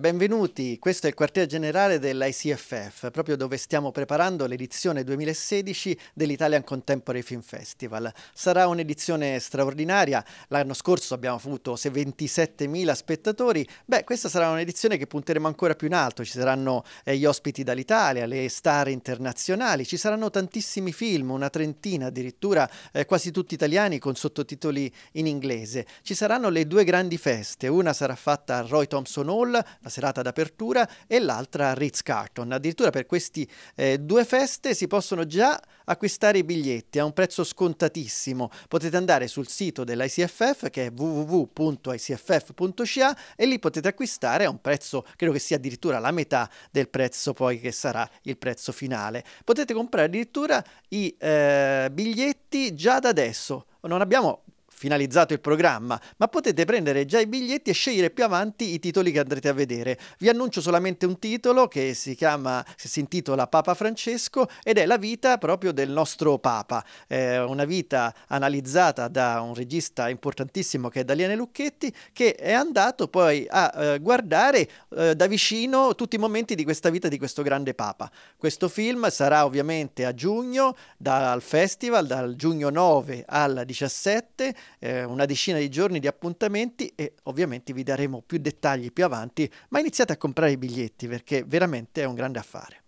Benvenuti, questo è il quartier generale dell'ICFF, proprio dove stiamo preparando l'edizione 2016 dell'Italian Contemporary Film Festival. Sarà un'edizione straordinaria, l'anno scorso abbiamo avuto 27.000 spettatori, beh questa sarà un'edizione che punteremo ancora più in alto, ci saranno eh, gli ospiti dall'Italia, le star internazionali, ci saranno tantissimi film, una trentina addirittura, eh, quasi tutti italiani con sottotitoli in inglese. Ci saranno le due grandi feste, una sarà fatta a Roy Thompson Hall, la serata d'apertura, e l'altra a Ritz Carton. Addirittura per queste eh, due feste si possono già acquistare i biglietti a un prezzo scontatissimo. Potete andare sul sito dell'ICFF che è www.icff.ca e lì potete acquistare a un prezzo, credo che sia addirittura la metà del prezzo poi che sarà il prezzo finale. Potete comprare addirittura i eh, biglietti già da adesso non abbiamo finalizzato il programma, ma potete prendere già i biglietti e scegliere più avanti i titoli che andrete a vedere. Vi annuncio solamente un titolo che si chiama, si intitola Papa Francesco ed è la vita proprio del nostro Papa, È una vita analizzata da un regista importantissimo che è Daniele Lucchetti che è andato poi a eh, guardare eh, da vicino tutti i momenti di questa vita di questo grande Papa. Questo film sarà ovviamente a giugno dal festival, dal giugno 9 al 17 eh, una decina di giorni di appuntamenti e ovviamente vi daremo più dettagli più avanti, ma iniziate a comprare i biglietti perché veramente è un grande affare.